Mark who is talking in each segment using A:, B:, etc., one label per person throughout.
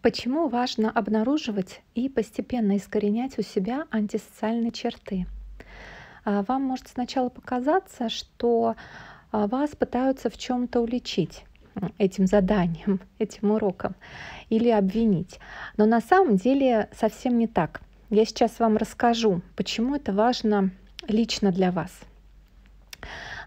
A: Почему важно обнаруживать и постепенно искоренять у себя антисоциальные черты? А, вам может сначала показаться, что а, вас пытаются в чем-то уличить этим заданием, этим уроком или обвинить. Но на самом деле совсем не так. Я сейчас вам расскажу, почему это важно лично для вас.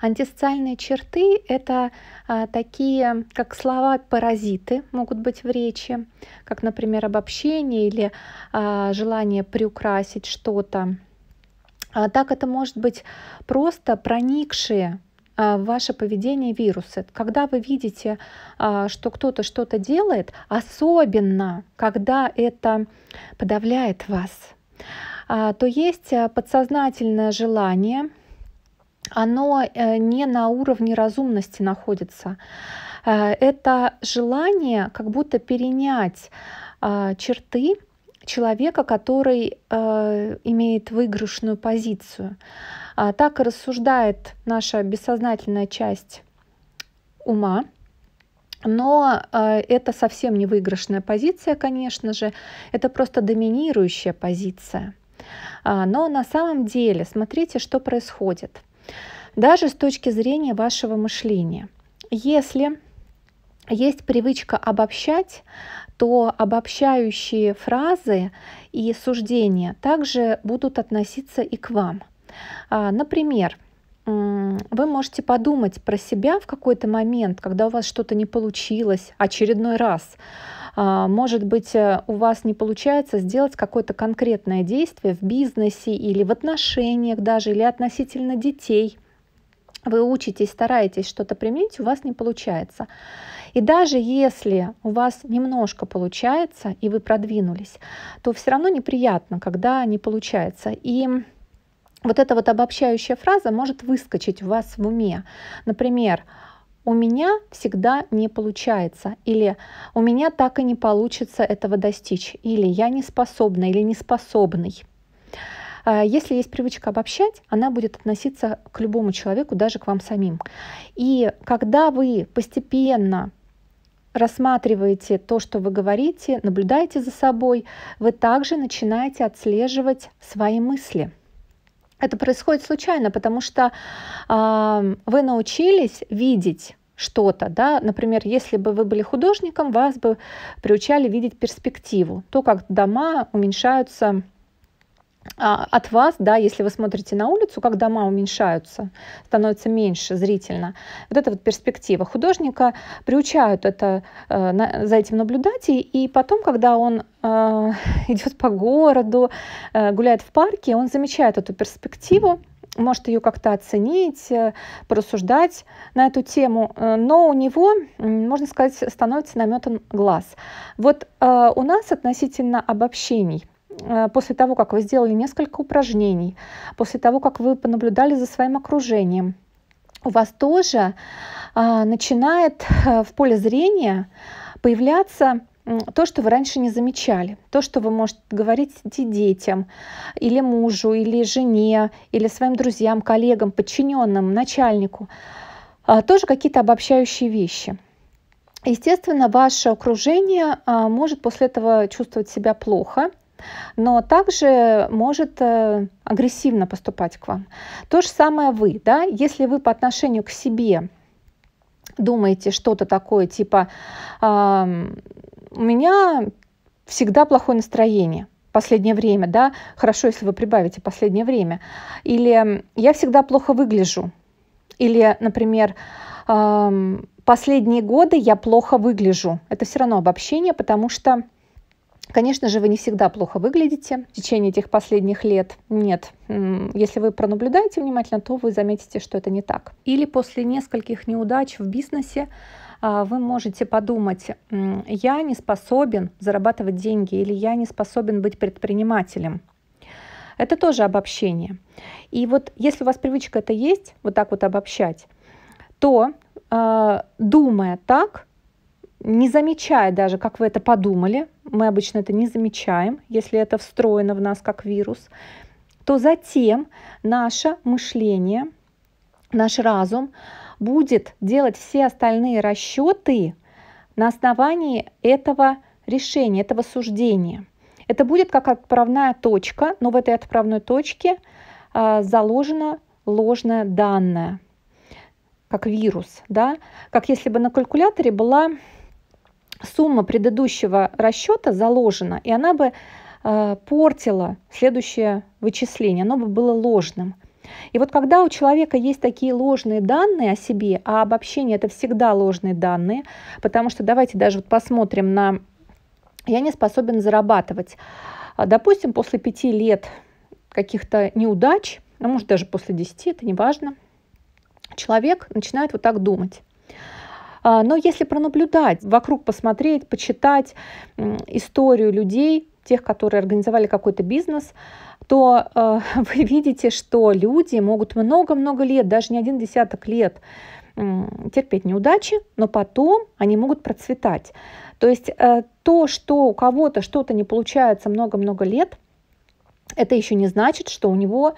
A: Антисоциальные черты – это а, такие, как слова-паразиты могут быть в речи, как, например, обобщение или а, желание приукрасить что-то. А так это может быть просто проникшие а, в ваше поведение вирусы. Когда вы видите, а, что кто-то что-то делает, особенно когда это подавляет вас, а, то есть подсознательное желание оно э, не на уровне разумности находится. Э, это желание как будто перенять э, черты человека, который имеет выигрышную позицию. А так и рассуждает наша бессознательная часть ума. Но э, это совсем не выигрышная позиция, конечно же, это просто доминирующая позиция. А, но на самом деле, смотрите, что происходит даже с точки зрения вашего мышления. Если есть привычка обобщать, то обобщающие фразы и суждения также будут относиться и к вам. А, например, вы можете подумать про себя в какой-то момент, когда у вас что-то не получилось очередной раз. А, может быть, э, у вас не получается сделать какое-то конкретное действие в бизнесе или в отношениях даже, или относительно детей – вы учитесь, стараетесь что-то применить, у вас не получается. И даже если у вас немножко получается, и вы продвинулись, то все равно неприятно, когда не получается. И вот эта вот обобщающая фраза может выскочить у вас в уме. Например, у меня всегда не получается, или у меня так и не получится этого достичь, или я не способна, или не способный. А, если есть привычка обобщать, она будет относиться к любому человеку, даже к вам самим. И когда вы постепенно рассматриваете то, что вы говорите, наблюдаете за собой, вы также начинаете отслеживать свои мысли – это происходит случайно, потому что э, вы научились видеть что-то, да, например, если бы вы были художником, вас бы приучали видеть перспективу, то, как дома уменьшаются а, от вас, да, если вы смотрите на улицу, как дома уменьшаются, становятся меньше зрительно. Вот это вот перспектива. Художника приучают это, э, за этим наблюдать, и, потом, когда он э, идет по городу, э, гуляет в парке, он замечает эту перспективу, может ее как-то оценить, порассуждать на эту тему, но у него, можно сказать, становится наметан глаз. Вот у нас относительно обобщений – Э, после того, как вы сделали несколько упражнений, после того, как вы понаблюдали за своим окружением, у вас тоже а, начинает э, в поле зрения появляться то, что вы раньше не замечали, то, что вы можете говорить детям, или мужу, или жене, или своим друзьям, коллегам, подчиненным, начальнику, а, тоже какие-то обобщающие вещи. Естественно, ваше окружение а, может после этого чувствовать себя плохо, но также может э, агрессивно поступать к вам. То же самое вы, да, если вы по отношению к себе думаете что-то такое типа у меня всегда плохое настроение, последнее время, да, хорошо, если вы прибавите последнее время, или я всегда плохо выгляжу, или, например, последние годы я плохо выгляжу. Это все равно обобщение, потому что Конечно же, вы не всегда плохо выглядите в течение этих последних лет. Нет, если вы пронаблюдаете внимательно, то вы заметите, что это не так. Или после нескольких неудач в бизнесе а, вы можете подумать, я не способен зарабатывать деньги или я не способен быть предпринимателем. Это тоже обобщение. И вот если у вас привычка это есть, вот так вот обобщать, то, а, думая так, не замечая даже, как вы это подумали, мы обычно это не замечаем, если это встроено в нас как вирус, то затем наше мышление, наш разум будет делать все остальные расчеты на основании этого решения, этого суждения. Это будет как отправная точка, но в этой отправной точке э, а, заложена ложная данная, как вирус, да, как если бы на калькуляторе была сумма предыдущего расчета заложена, и она бы э, портила следующее вычисление, оно бы было ложным. И вот когда у человека есть такие ложные данные о себе, а обобщение это всегда ложные данные, потому что давайте даже вот посмотрим на «я не способен зарабатывать». А, допустим, после пяти лет каких-то неудач, а может даже после десяти, это неважно, человек начинает вот так думать. А, но если пронаблюдать, вокруг посмотреть, почитать историю людей, тех, которые организовали какой-то бизнес, то э, вы видите, что люди могут много-много лет, даже не один десяток лет э, терпеть неудачи, но потом они могут процветать. То есть э, то, что у кого-то что-то не получается много-много лет, это еще не значит, что у него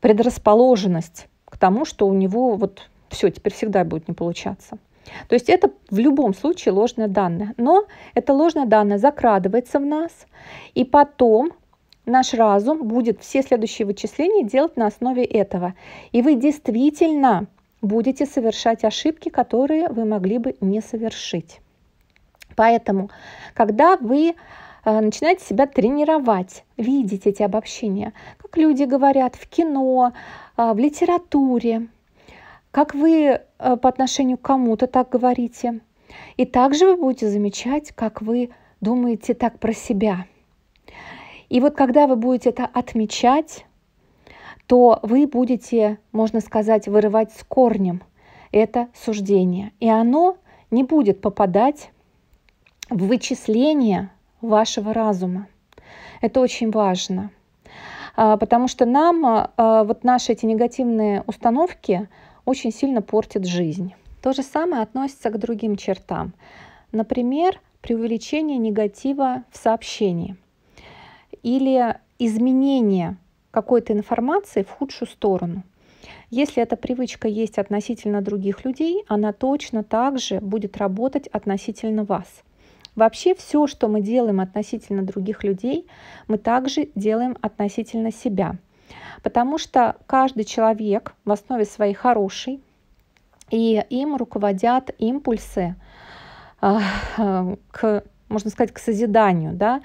A: предрасположенность к тому, что у него вот все, теперь всегда будет не получаться. То есть это в любом случае ложное данное. Но это ложное данное закрадывается в нас, и потом наш разум будет все следующие вычисления делать на основе этого. И вы действительно будете совершать ошибки, которые вы могли бы не совершить. Поэтому, когда вы э, начинаете себя тренировать, видеть эти обобщения, как люди говорят в кино, э, в литературе, как вы э, по отношению к кому-то так говорите. И также вы будете замечать, как вы думаете так про себя. И вот когда вы будете это отмечать, то вы будете, можно сказать, вырывать с корнем это суждение. И оно не будет попадать в вычисление вашего разума. Это очень важно. А, потому что нам а, вот наши эти негативные установки, очень сильно портит жизнь. То же самое относится к другим чертам. Например, преувеличение негатива в сообщении или изменение какой-то информации в худшую сторону. Если эта привычка есть относительно других людей, она точно так же будет работать относительно вас. Вообще все, что мы делаем относительно других людей, мы также делаем относительно себя – Потому что каждый человек в основе своей хороший, и им руководят импульсы а, к, можно сказать, к созиданию, да,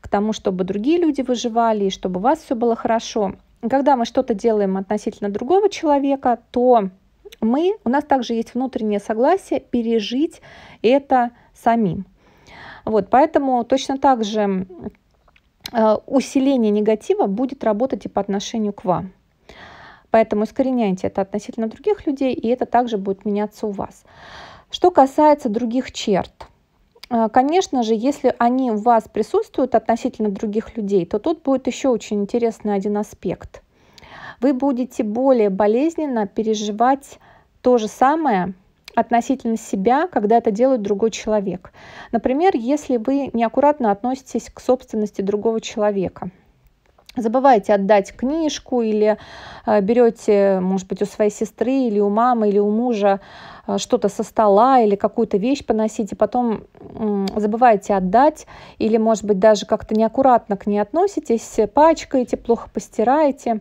A: к тому, чтобы другие люди выживали, и чтобы у вас все было хорошо. когда мы что-то делаем относительно другого человека, то мы, у нас также есть внутреннее согласие пережить это самим. Вот, поэтому точно так же Э, усиление негатива будет работать и по отношению к вам. Поэтому искореняйте это относительно других людей, и это также будет меняться у вас. Что касается других черт, э, Конечно же, если они у вас присутствуют относительно других людей, то тут будет еще очень интересный один аспект. Вы будете более болезненно переживать то же самое, относительно себя, когда это делает другой человек. Например, если вы неаккуратно относитесь к собственности другого человека. Забываете отдать книжку или э, берете, может быть, у своей сестры или у мамы или у мужа э, что-то со стола или какую-то вещь поносите, потом забываете отдать или, может быть, даже как-то неаккуратно к ней относитесь, пачкаете, плохо постираете,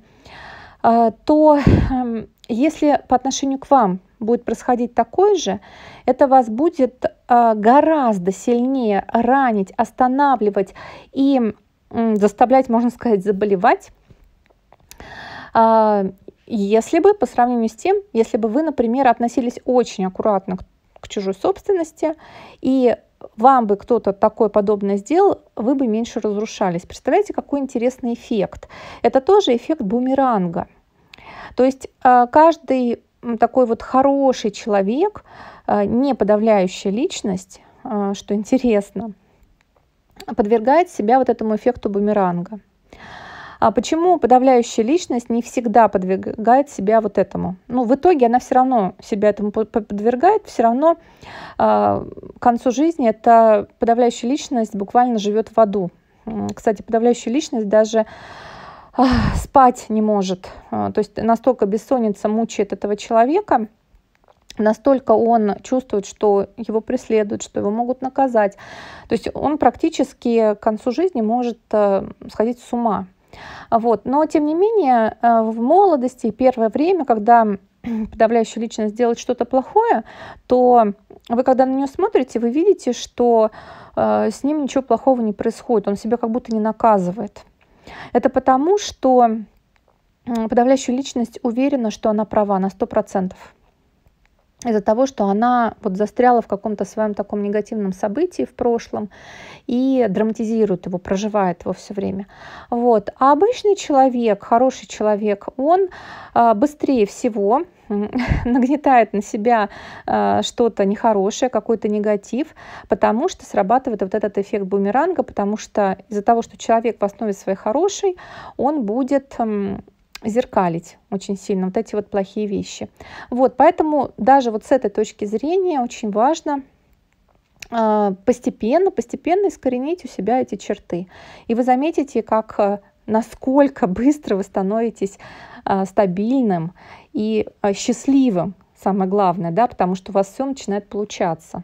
A: э, то эм, если по отношению к вам будет происходить такое же, это вас будет а, гораздо сильнее ранить, останавливать и заставлять, можно сказать, заболевать, а, если бы по сравнению с тем, если бы вы, например, относились очень аккуратно к, к чужой собственности и вам бы кто-то такое подобное сделал, вы бы меньше разрушались. Представляете, какой интересный эффект. Это тоже эффект бумеранга. То есть а, каждый такой вот хороший человек, э, не подавляющая личность, э, что интересно, подвергает себя вот этому эффекту бумеранга. А почему подавляющая личность не всегда подвергает себя вот этому? Ну, в итоге она все равно себя этому подвергает, все равно э, к концу жизни эта подавляющая личность буквально живет в аду. Кстати, подавляющая личность даже спать не может. А, то есть настолько бессонница мучает этого человека, настолько он чувствует, что его преследуют, что его могут наказать. То есть он практически к концу жизни может э, сходить с ума. Вот. Но, тем не менее, э, в молодости первое время, когда подавляющая личность делает что-то плохое, то вы, когда на нее смотрите, вы видите, что э, с ним ничего плохого не происходит, он себя как будто не наказывает. Это потому, что подавляющая личность уверена, что она права на 100%. Из-за того, что она вот застряла в каком-то своем таком негативном событии в прошлом и драматизирует его, проживает его все время. Вот. А обычный человек, хороший человек, он а, быстрее всего нагнетает на себя а, что-то нехорошее, какой-то негатив, потому что срабатывает вот этот эффект бумеранга, потому что из-за того, что человек в основе своей хороший, он будет зеркалить очень сильно вот эти вот плохие вещи. Вот, поэтому даже вот с этой точки зрения очень важно а, постепенно, постепенно искоренить у себя эти черты. И вы заметите, как а, насколько быстро вы становитесь а, стабильным и а, счастливым, самое главное, да, потому что у вас все начинает получаться.